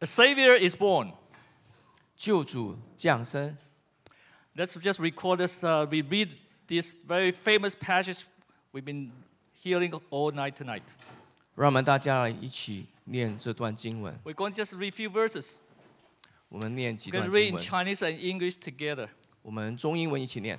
The Savior is born. 救主降生。Let's just record this. Uh, we read this very famous passage we've been hearing all night tonight. 让我们大家来一起念这段经文。We're going to just read few verses. 我们念几 We're going to read in Chinese and English together. 我们中英文一起念。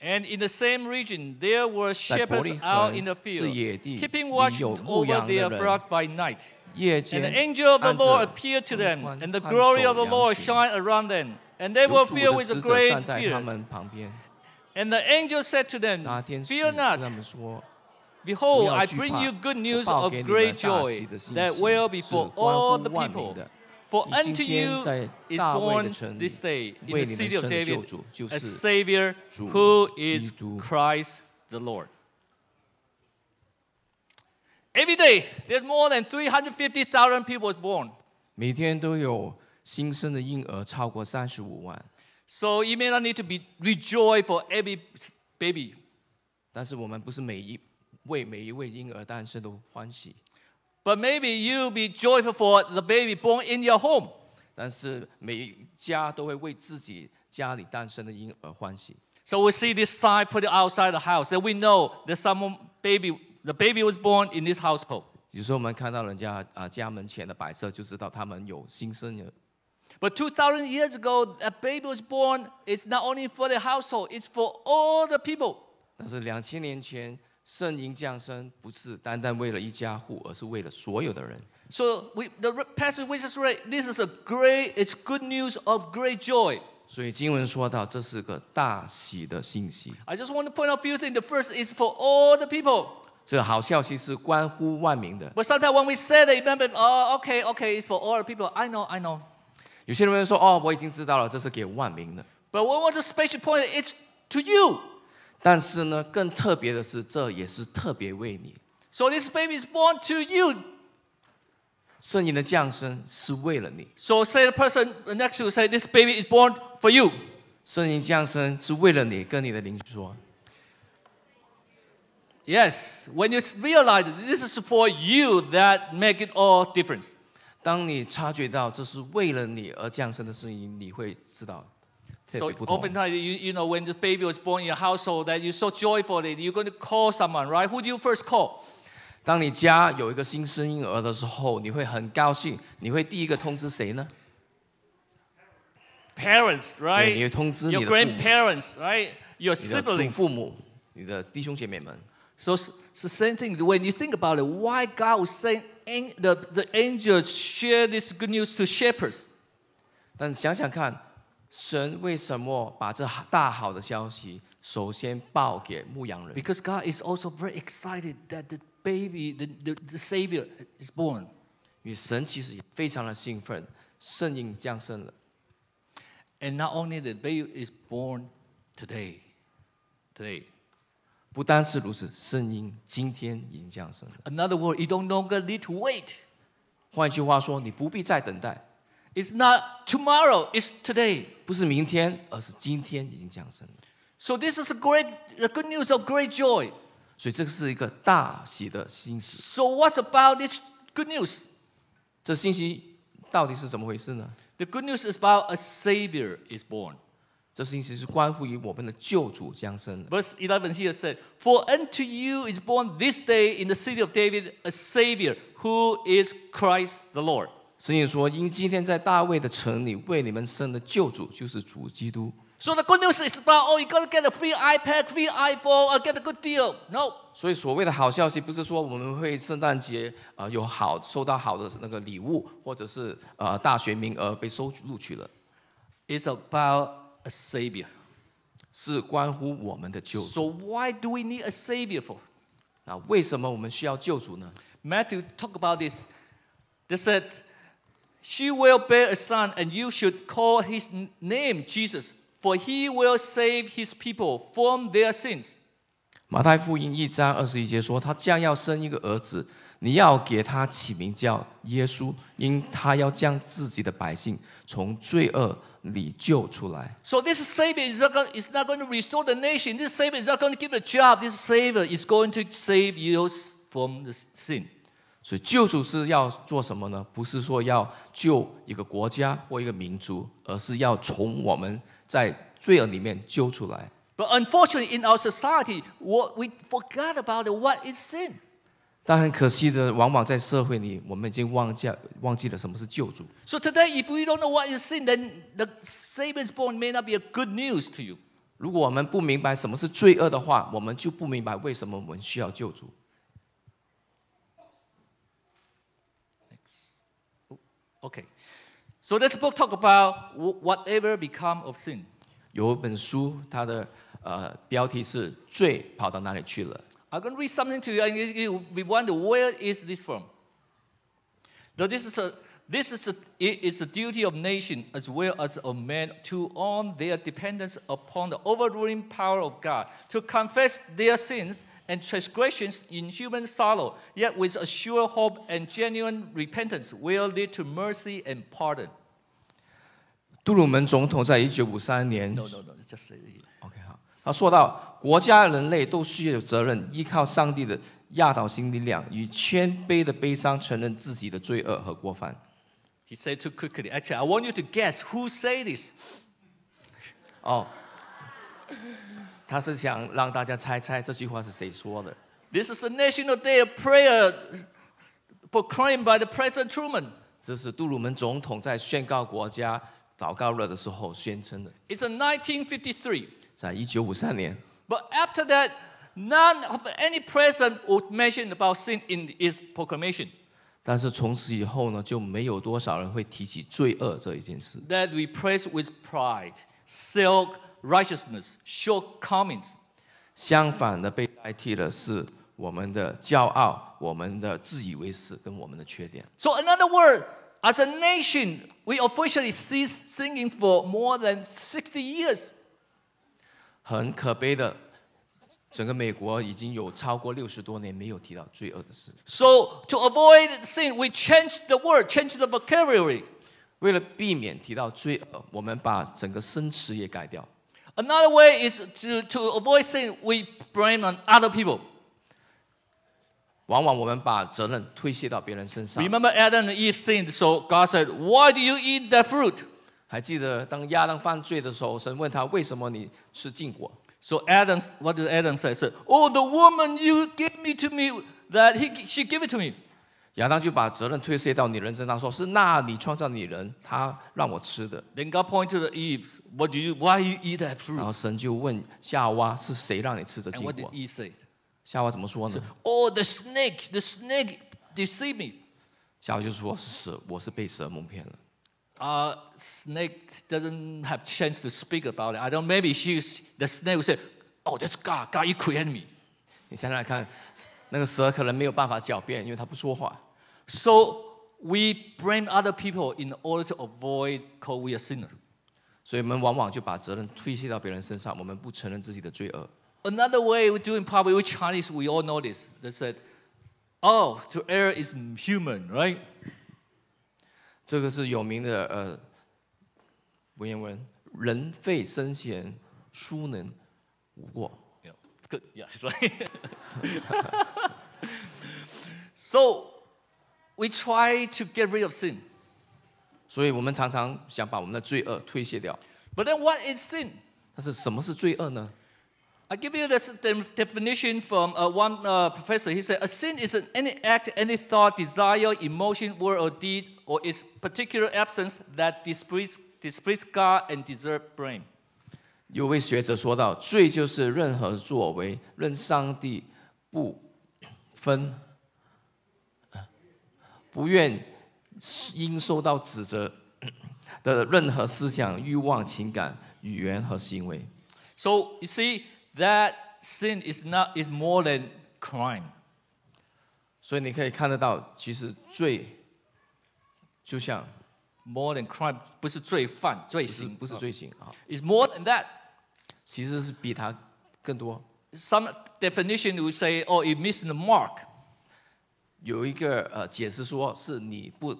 and in the same region, there were shepherds out in the field, keeping watch over their flock by night. And the angel of the Lord appeared to them, and the glory of the Lord shined around them, and they were filled with a great fear. And the angel said to them, Fear not. Behold, I bring you good news of great joy that will be for all the people. For unto you is born this day in the city of David a Savior who is Christ the Lord. Every day, there's more than 350,000 people is born. So you may not need to be rejoiced for every baby. 但是我们不是每一为每一位婴儿诞生都欢喜。but maybe you will be joyful for the baby born in your home。但是每家都会为自己家里诞生的婴儿欢喜。So we see this sign put outside the house that we know that someone baby the baby was born in this household. 有时候我们看到人家啊家门前的摆设，就知道他们有新生儿。But 2,000 years ago, a baby was born. It's not only for the household, it's for all the people. 但是两千年前。圣灵降生不是单单为了一家户，而是为了所有的人。So we, the passage we just read, this is a great, it's good news of great joy. 所以经文说到，这是个大喜的信息。I just want to point out a few things. The first is for all the people. 这好消息是关乎万民的。But sometimes when we say that, remember, oh, okay, okay, it's for all the people. I know, I know. 有些人会说，哦，我已经知道了，这是给万民的。But we want to special point, it's to you. 但是呢，更特别的是，这也是特别为你。So this baby is born to you. 圣灵的降生是为了你。So say the person next to you say this baby is born for you. 圣灵降生是为了你，跟你的邻居说。Yes, when you realize this is for you, that make it all difference. 当你察觉到这是为了你而降生的声音，你会知道 so oftentimes, you, you know, when the baby was born in your household, that you're so joyful that you're going to call someone, right? Who do you first call? 当你家有一个新生婴儿的时候，你会很高兴，你会第一个通知谁呢？Parents, Parents, right? 会通知你 Your grandparents, right? Your siblings. 父母、你的弟兄姐妹们。So it's it's the same thing. When you think about it, why God would saying the, the angels share this good news to shepherds? 但想想看，神为什么把这大好的消息首先报给牧羊人？Because God is also very excited that the baby, the the the savior is born. 因为神其实也非常的兴奋，圣婴降生了。And not only the baby is born today, today. 不单是如此，圣婴今天已经降生了。Another word, you don't longer need to wait. 换句话说，你不必再等待。It's not tomorrow, it's today. 不是明天，而是今天已经降生了。So this is a great, the good news of great joy. 所以这是一个大喜的信息。So what's about this good news? 这信息到底是怎么回事呢？The good news is about a savior is born. 这信息是关乎于我们的救主降生的。Verse eleven here said, "For unto you is born this day in the city of David a savior, who is Christ the Lord." So the good news is not oh you gotta get a free iPad, free iPhone, or uh, get a good deal. No. 所以所谓的好消息，不是说我们会圣诞节啊有好收到好的那个礼物，或者是呃大学名额被收录取了。It's about a savior. 是关乎我们的救主。So why do we need a savior for? 那为什么我们需要救主呢？Matthew talk about this. They said. She will bear a son, and you should call his name Jesus, for he will save his people from their sins. 马太福音一章二十一节说：“他将要生一个儿子，你要给他起名叫耶稣，因他要将自己的百姓从罪恶里救出来。” So this savior is not going, is not going to restore the nation. This savior is not going to give a job. This savior is going to save you from the sin. 所以，救主是要做什么呢？不是说要救一个国家或一个民族，而是要从我们在罪恶里面救出来。But unfortunately, in our society, what we forgot about what is sin. 但很可惜的，往往在社会里，我们已经忘记忘记了什么是救主。So today, if we don't know what is sin, then the s a v i n r s born may not be a good news to you. 如果我们不明白什么是罪恶的话，我们就不明白为什么我们需要救主。Okay. So this book talk about whatever become of sin. 有本书，它的呃标题是“罪跑到哪里去了 I'm going to read something to you, and you, will be wonder where is this from. Now this is a this is a, it is the duty of nation as well as of men to own their dependence upon the overruling power of God, to confess their sins And transgressions in human sorrow, yet with a s u r e hope and genuine repentance, will lead to mercy and pardon. 杜鲁门总统在一九五三年。No, no, no, just say it. OK, 好。他说到，国家人类都需要有责任，依靠上帝的压倒性力量，与谦卑的悲伤，承认自己的罪恶和过犯。He said too quickly. Actually, I want you to guess who said this. 哦。他是想让大家猜猜这句话是谁说的。This is a national day of prayer proclaimed by the President Truman。这是杜鲁门总统在宣告国家祷告日的时候宣称的。It's in 1953。在一九五三年。But after that, none of any president would mention about sin in his proclamation. we praise with pride, silk righteousness, shortcomings. shortcomings。相反的，被代替的是我们的骄傲、我们的自以为是跟我们的缺点。So in other words, as a nation, we officially ceased singing for more than sixty years. 很可悲的，整个美国已经有超过六十多年没有提到罪恶的事。So to avoid sin, we changed the word, changed the vocabulary. 为了避免提到罪恶，我们把整个生词也改掉。Another way is to, to avoid saying we blame on other people. 往往我们把责任推卸到别人身上。Remember Adam and Eve sinned, so God said, "Why do you eat that fruit?" 还记得当亚当犯罪的时候，神问他为什么你吃禁果？So Adam, what did Adam say? said, "Oh, the woman you gave me to me, that he she gave it to me." 亚当就把责任推卸到女人身上，说是：那你创造女人，她让我吃的。Then pointed to what eat that fruit? why Eve, God do you, you 然后神就问夏娃：是谁让你吃这禁果？a what d did Eve say? 夏娃怎么说呢？Oh, the snake! The snake deceived me. 夏娃就说：是蛇，我是被蛇蒙骗了。啊，snake doesn't have chance to speak about it. I don't. Maybe she, s the snake, would say, "Oh, that's God g o d you c r e a t e d me." 你想想看，那个蛇可能没有办法狡辩，因为它不说话。So we blame other people in order to avoid call we a sinner. 所以我们往往就把责任推卸到别人身上，我们不承认自己的罪恶。Another way we do in probably with Chinese, we all know this. They said, "Oh, to err is human, right?" Good. yes, right. so we try to get rid of sin. 所以我们常常想把我们的罪恶推卸掉。But then what is sin? 但是什么是罪恶呢？I give you this definition from uh, one uh, professor. He said, A sin is any act, any thought, desire, emotion, word, or deed, or its particular absence that displeases displease God and deserves blame. 有位学者说到，罪就是任何作为，任上帝不分不愿因受到指责的任何思想、欲望、情感、语言和行为。So you see that sin is not is more than crime. is more than crime is more than that. 其实是比它更多。Some definition would say, oh, it missed the mark. 有一个呃解释说，是你不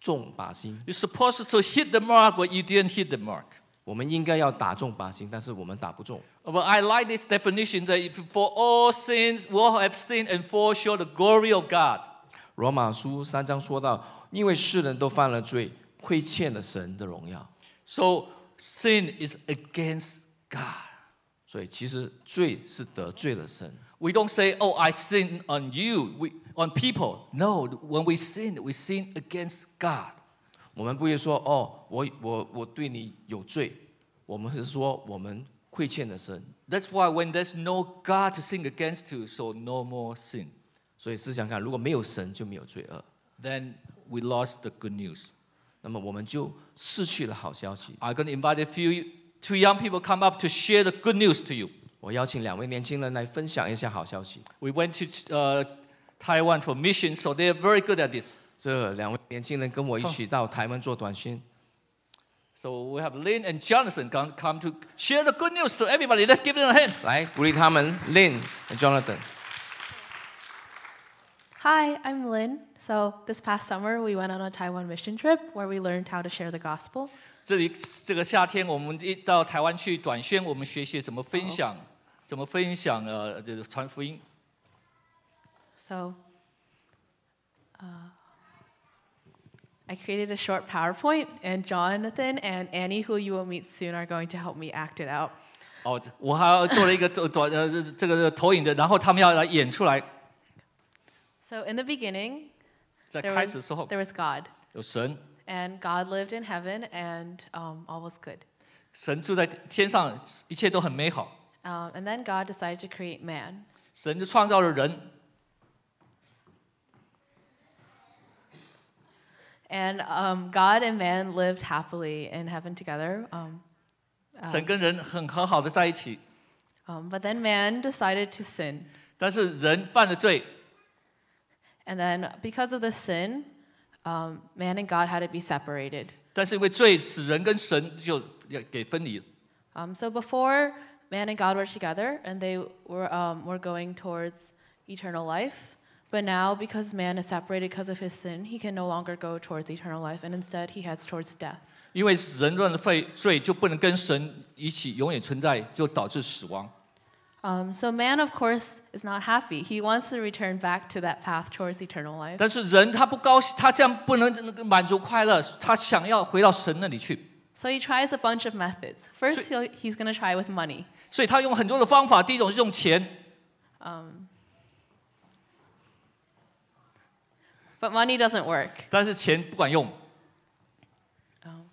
中靶心。You supposed to hit the mark, but you didn't hit the mark。我们应该要打中靶心，但是我们打不中。But I like this definition that if for all sins, w e a t have sinned, and f o r e s h o r t the glory of God。罗马书三章说到，因为世人都犯了罪，亏欠了神的荣耀。So sin is against God。所以其实罪是得罪了神。We don't say, oh, I sin on you, we, on people. No, when we sin, we sin against God. 我们不会说哦，我我我对你有罪，我们是说我们亏欠了神。That's why when there's no God to sin against, to so no more sin. 所以试想看，如果没有神，就没有罪恶。Then we lost the good news. 那么我们就失去了好消息。I'm going to invite a few two young people come up to share the good news to you. 我邀请两位年轻人来分享一下好消息。We went to uh, Taiwan for mission, so they are very good at this. 这两位年轻人跟我一起到台湾做短宣。So we have Lin and Jonathan come come to share the good news to everybody. Let's give them a hand. 来鼓励他们，Lin and Jonathan. Hi, I'm Lin. So this past summer, we went on a Taiwan mission trip where we learned how to share the gospel. 这里这个夏天，我们一到台湾去短宣，我们学习怎么分享。Oh. So, uh, I created a short PowerPoint, and Jonathan and Annie, who you will meet soon, are going to help me act it out. 哦，我还做了一个短呃这个投影的，然后他们要来演出来。So in the beginning, there was God, 有神，and God lived in heaven, and um, all was good. 神住在天上，一切都很美好。um, and then God decided to create man. 神就创造了人。And um, God and man lived happily in heaven together. Um, uh, but then man decided to sin. 但是人犯了罪。And then because of the sin, um, man and God had to be separated. 但是因为罪使人跟神就给分离。Um, so before man and God were together, and they were, um, were going towards eternal life. But now, because man is separated because of his sin, he can no longer go towards eternal life, and instead he heads towards death. 因为人乱的罪罪就不能跟神一起永远存在，就导致死亡。Um, so man, of course, is not happy. He wants to return back to that path towards eternal life. so he tries a bunch of methods. First, he'll, he's going to try with money. 所以他用很多的方法，第一种是用钱。Um, but money doesn't work. 但是钱不管用。Um,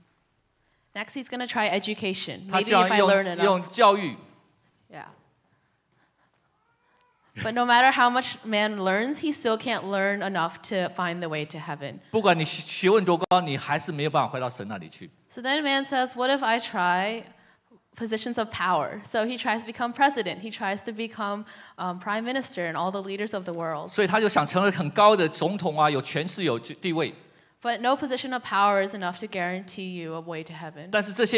next, he's going to try education. Maybe if I learn 用 enough. 用教育。Yeah. But no matter how much man learns, he still can't learn enough to find the way to heaven. So then man says, What if I try? positions of power. So he tries to become president, he tries to become um, prime minister and all the leaders of the world. But no position of power is enough to guarantee you a way to heaven. the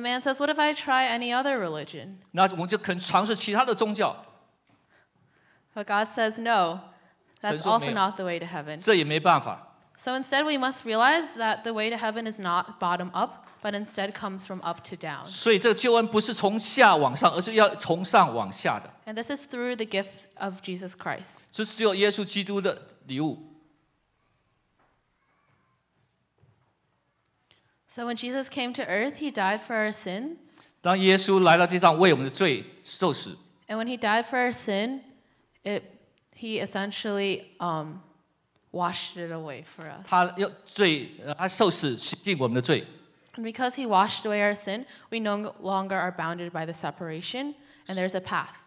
man says, "What if I try any other religion?" God says no. That's also not the way to heaven. So instead, we must realize that the way to heaven is not bottom up, but instead comes from up to down. 所以这个救恩不是从下往上，而是要从上往下的。And this is through the gift of Jesus Christ. 这是只有耶稣基督的礼物。So when Jesus came to earth, he died for our sin. 当耶稣来到地上为我们的罪受死。And when he died for our sin, it he essentially um, washed it away for us. 他要罪，他受死洗净我们的罪。and because he washed away our sin, we no longer are bounded by the separation, and there's a path.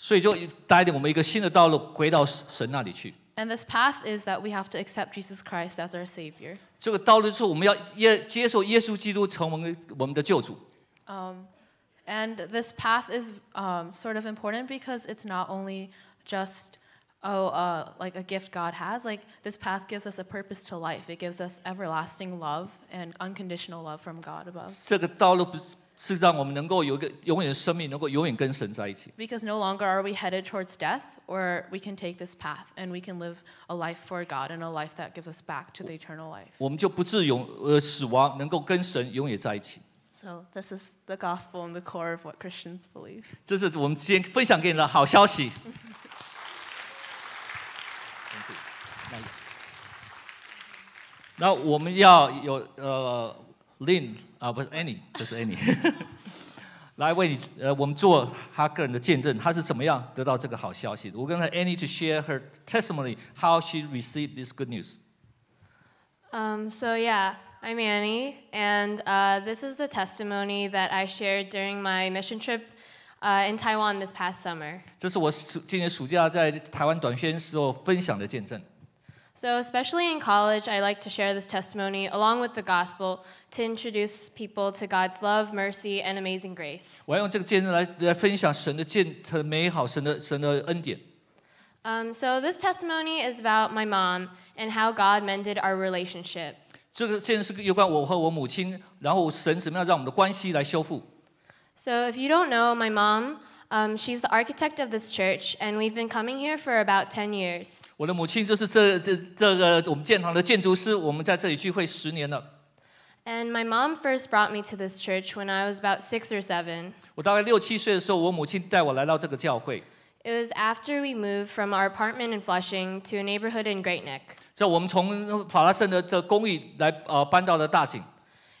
所以就带领我们一个新的道路，回到神那里去。And this path is that we have to accept Jesus Christ as our Savior. 这个道路是我们要耶接受耶稣基督成为我们的救主。Um, and this path is um, sort of important because it's not only just oh, uh, like a gift God has. Like this path gives us a purpose to life. It gives us everlasting love and unconditional love from God above. Because no longer are we headed towards death, or we can take this path and we can live a life for God and a life that gives us back to the eternal life. so this is the gospel and the core of what Christians believe. 这是我们今天分享给你的好消息。那我们要有呃，Lin 啊，不是 Annie，这是 Annie，来为你呃，我们做他个人的见证，他是怎么样得到这个好消息？我跟 Annie to share her testimony how she received this good news. Um, so yeah, I'm Annie, and uh, this is the testimony that I shared during my mission trip uh, in Taiwan this past summer. 这是我暑今年暑假在台湾短宣时候分享的见证。so, especially in college, I like to share this testimony along with the gospel to introduce people to God's love, mercy, and amazing grace. 我要用这个见证来来分享神的见很美好，神的神的恩典。Um, so, this testimony is about my mom and how God mended our relationship. 这个见证是有关我和我母亲，然后神怎么样让我们的关系来修复。So, if you don't know, my mom. Um, she's the architect of this church, and we've been coming here for about 10 years. 我的母亲就是这这这个我们建堂的建筑师，我们在这里聚会十年了。And my mom first brought me to this church when I was about six or seven. 我大概六七岁的时候，我母亲带我来到这个教会。It was after we moved from our apartment in Flushing to a neighborhood in Great Neck. 这我们从法拉盛的的公寓来呃搬到了大井。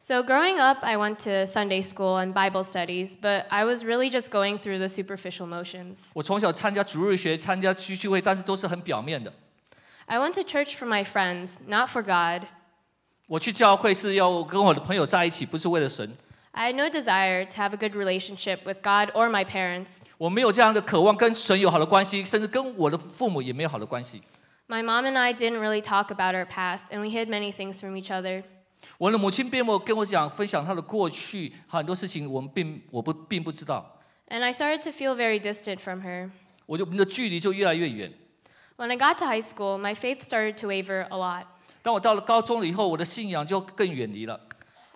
So, growing up, I went to Sunday school and Bible studies, but I was really just going through the superficial motions. I went to church for my friends, not for God. I had no desire to have a good relationship with God or my parents. My mom and I didn't really talk about our past, and we hid many things from each other. 我的母亲并没有跟我讲分享她的过去很多事情我们并我不并不知道，And started distant I to very from her. feel 我就我们的距离就越来越远。When I got to high school, my faith started to waver a lot. 当我到了高中了以后，我的信仰就更远离了。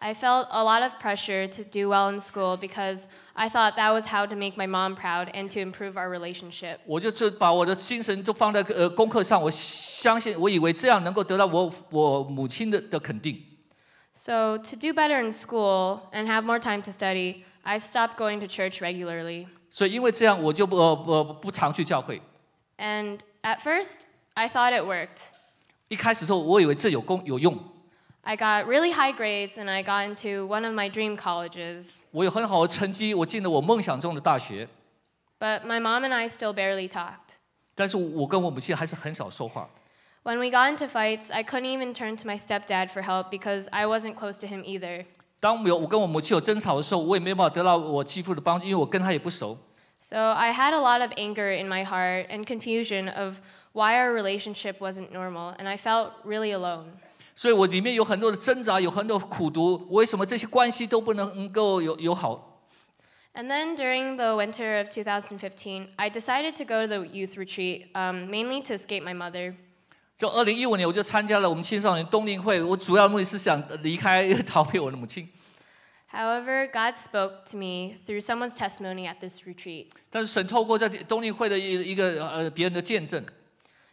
I felt a lot of pressure to do well in school because I thought that was how to make my mom proud and to improve our relationship. 我就就把我的精神都放在呃功课上，我相信我以为这样能够得到我我母亲的的肯定。So, to do better in school and have more time to study, I've stopped going to church regularly. And at first, I thought it worked. I got really high grades and I got into one of my dream colleges. But my mom and I still barely talked. 但是我跟我母亲还是很少说话。when we got into fights, I couldn't even turn to my stepdad for help because I wasn't close to him either. 当我我跟我母亲有争吵的时候，我也没有办法得到我媳妇的帮助，因为我跟她也不熟。So I had a lot of anger in my heart and confusion of why our relationship wasn't normal, and I felt really alone. And then during the winter of 2015, I decided to go to the youth retreat, um, mainly to escape my mother. 就二零一五年，我就参加了我们青少年冬令会。我主要目的是想离开、逃避我的母亲。However, God spoke to me through someone's testimony at this retreat. 但是神透过在冬令会的一一个呃别人的见证。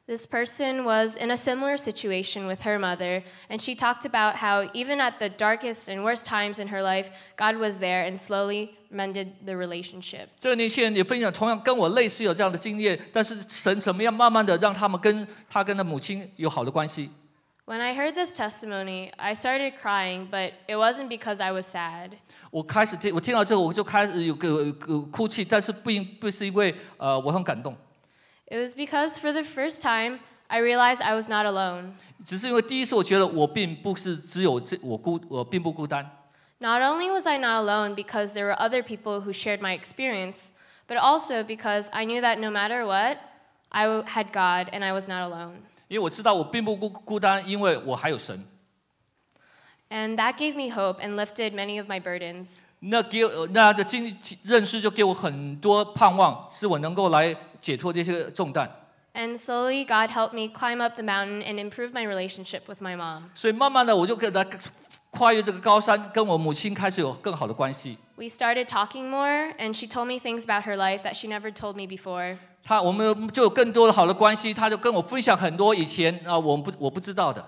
This person was in a similar situation with her mother, and she talked about how even at the darkest and worst times in her life, God was there and slowly mended the relationship. When I heard this testimony, I started crying, but it wasn't because I was sad. It was because for the first time I realized I was not alone. 只是因为第一次我觉得我并不是只有这我孤我并不孤单。Not only was I not alone because there were other people who shared my experience, but also because I knew that no matter what, I had God and I was not alone. 因为我知道我并不孤孤单，因为我还有神。And that gave me hope and lifted many of my burdens. 那给那的经认识就给我很多盼望，是我能够来解脱这些重担。And slowly God helped me climb up the mountain and improve my relationship with my mom. 所以慢慢的我就跟他跨越这个高山，跟我母亲开始有更好的关系。We started talking more, and she told me things about her life that she never told me before. 她我们就有更多的好的关系，她就跟我分享很多以前啊我们不我不知道的。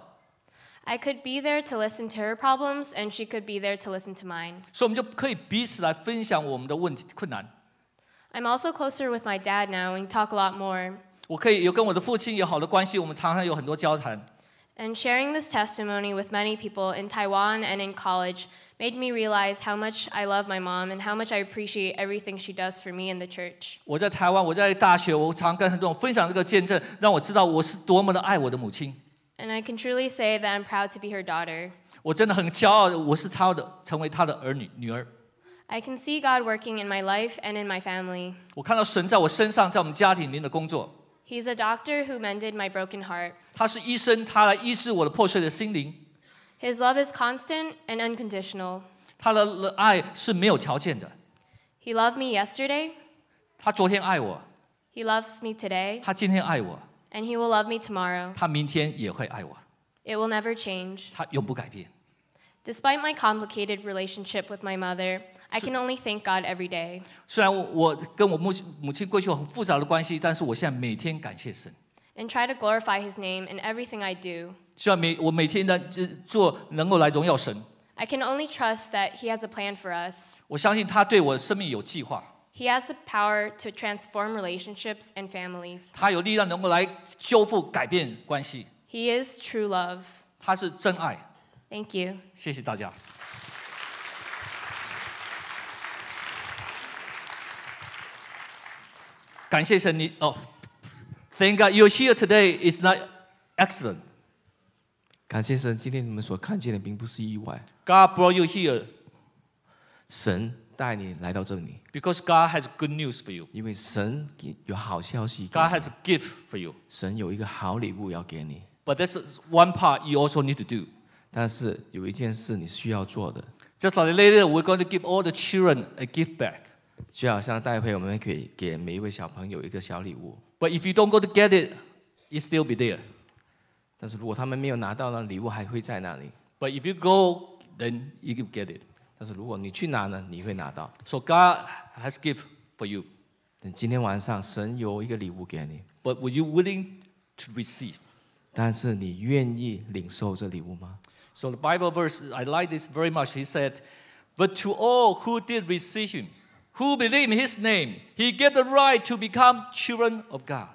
I could be there to listen to her problems, and she could be there to listen to mine. 所以我们就可以彼此来分享我们的问题困难。I'm also closer with my dad now and talk a lot more. 我可以有跟我的父亲有好的关系，我们常常有很多交谈。And sharing this testimony with many people in Taiwan and in college made me realize how much I love my mom and how much I appreciate everything she does for me in the church. 我在台湾，我在大学，我常跟很多人分享这个见证，让我知道我是多么的爱我的母亲。And I can truly say that I'm proud to be her daughter. 我真的很骄傲，我是她的，成为她的儿女女儿。I can see God working in my life and in my family. He's a doctor who mended my broken heart. His love is constant and unconditional. He loved me yesterday. He loves me today. And he will love me tomorrow. It will never change. Despite my complicated relationship with my mother, I can only thank God every day. 虽然我跟我母母亲过去有很复杂的关系，但是我现在每天感谢神。And try to glorify His name in everything I do. 希望每我每天的做能够来荣耀神。I can only trust that He has a plan for us. 我相信他对我生命有计划。He has the power to transform relationships and families. 他有力量能够来修复改变关系。He is true love. 他是真爱。Thank you. 谢谢大家。感谢神，你哦，Thank God you're here today is not accident. 感谢神，今天你们所看见的并不是意外。God brought you here. God has good news for you. has a gift for you. 神有一个好礼物要给你。But that's one part you also need to do. 但是有一件事你需要做的，Just like later, we're going to give all the children a gift back. 就好像待会我们可以给每一位小朋友一个小礼物，But if you don't go to get it, it still be there. 但是如果他们没有拿到呢，礼物还会在那里。But if you go, then you can get it. 但是如果你去拿呢，你会拿到。So God has gift for you. 等今天晚上神有一个礼物给你，But were you willing to receive? 但是你愿意领受这礼物吗？so the Bible verse, I like this very much. He said, But to all who did receive him, who believe in his name, he gave the right to become children of God.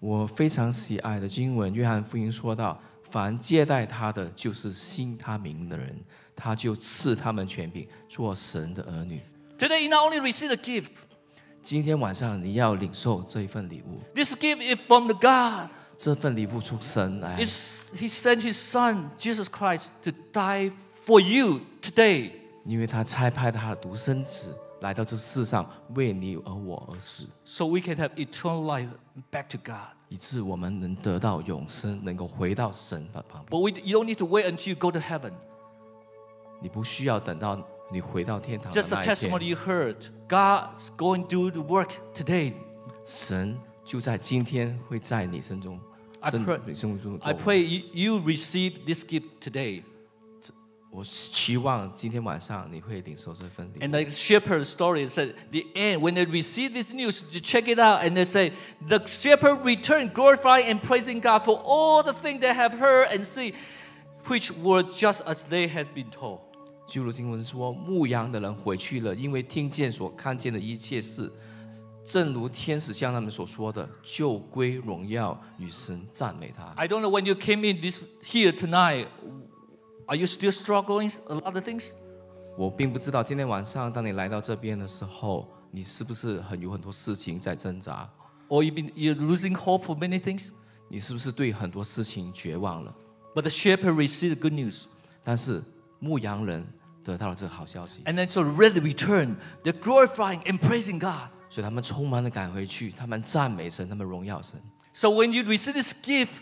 我非常喜爱的经文，《约翰福音》说到：“凡接待他的，就是信他名的人，他就赐他们权柄，做神的儿女。” Today, you not only receive the gift. 今天晚上你要领受这一份礼物。This gift is from the God. 这份礼物出神来。It's, he sent his son Jesus Christ to die for you today. 因为他差派他的独生子来到这世上，为你而我而死。So we can have eternal life back to God. we, you don't need to wait until you go to heaven. 你不需要等到你回到天堂的 Just the testimony you heard, God's going to do the work today. 神就在今天会在你身中 I pray, I pray you, you receive this gift today. 我期望今天晚上你会领受这份礼物。And the shepherd's story said, the end, when they received this news, to check it out, and they say, the shepherd returned, glorifying and praising God for all the things they have heard and seen, which were just as they had been told. 记录经文说，牧羊的人回去了，因为听见所看见的一切事。正如天使向他们所说的，就归荣耀与神，赞美他。I don't know when you came in this here tonight, are you still struggling a lot of things? 我并不知道今天晚上当你来到这边的时候，你是不是很有很多事情在挣扎？Or you've been you're losing hope for many things? But the shepherd received good news. 但是牧羊人得到了这个好消息。And then so really return, they're glorifying and praising God. 所以他们充满了赶回去，他们赞美神，他们荣耀神。So when you receive this gift,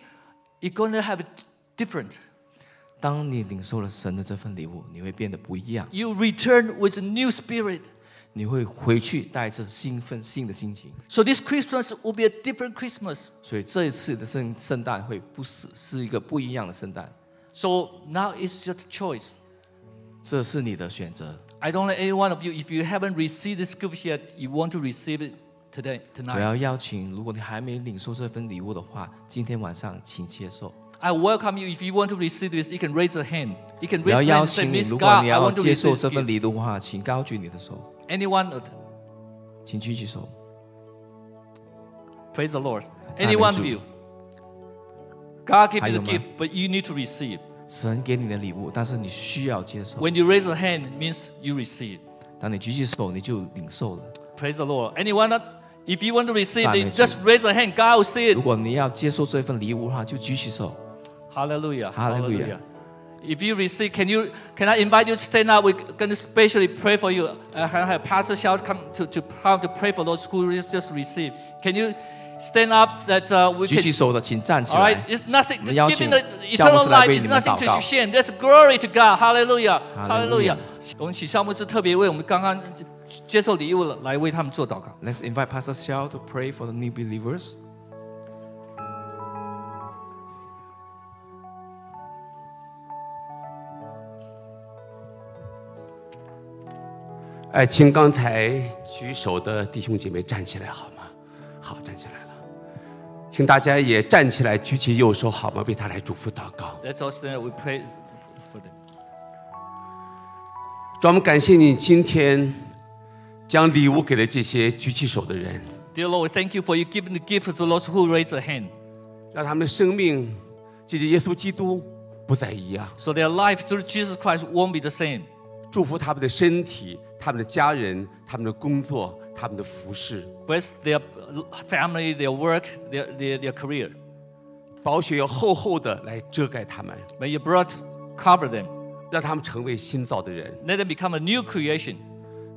you're gonna have different. 当你领受了神的这份礼物，你会变得不一样。You return with a new spirit. 你会回去带着兴奋、新的心情。So this Christmas will be a different Christmas. 所以这一次的圣圣诞会不是是一个不一样的圣诞。So now it's just choice. 这是你的选择。I don't let any one of you, if you haven't received this gift yet, you want to receive it today, tonight. 我要邀请，如果你还没领受这份礼物的话，今天晚上请接受。I welcome you. If you want to receive this, you can raise a hand. You can raise your hand and say, 请你，Miss 如 God, 果你 I 要 want to 接 receive 受 this 这份 gift. 礼物的话，请高举你的手，Anyone, uh, 请举起手。praise the Lord. Anyone of 赞美主。you. God gave you the 还有吗？gift, but you need to receive. 神给你的礼物，但是你需要接受。When you raise a hand, it means you receive. 当你举起手，你就领受了。Praise the Lord. Anyone that if you want to receive, it, just raise a hand. God will see it. 如果你要接受这份礼物的话，就举起手。Hallelujah. Hallelujah. If you receive, can you can I invite you to stand up? We're going to specially pray for you. Uh, have Pastor Xiao come to, to come to pray for those who just received. Can you Stand up, that we please. Alright, it's nothing. Giving the eternal life is nothing to c h r i s t h a There's glory to God. Hallelujah, Hallelujah. 我们许少牧是特别为我们刚刚接受礼物了，来为他们做祷告。Let's invite Pastor Xiao to pray for the new believers. 哎，请刚才举手的弟兄姐妹站起来好吗？好，站起来了。请大家也站起来，举起右手，好吗？为他来祝福祷告。Let's all stand. We pray for them. 主，我们感谢你今天将礼物给了这些举起手的人。Dear Lord, we thank you for you giving the gift to those who raise a hand. 让他们的生命，借着耶稣基督不再一样。So their life through Jesus Christ won't be the same. 祝福他们的身体、他们的家人、他们的工作、他们的服饰。Bless their family, their work, their their their career. 雪要厚厚的来遮盖他们。When you brought cover them. 让他们成为新造的人。Let them become a new creation.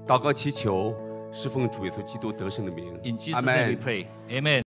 祷告祈求，侍奉主耶稣基督得胜的名。In Jesus name we pray. Amen.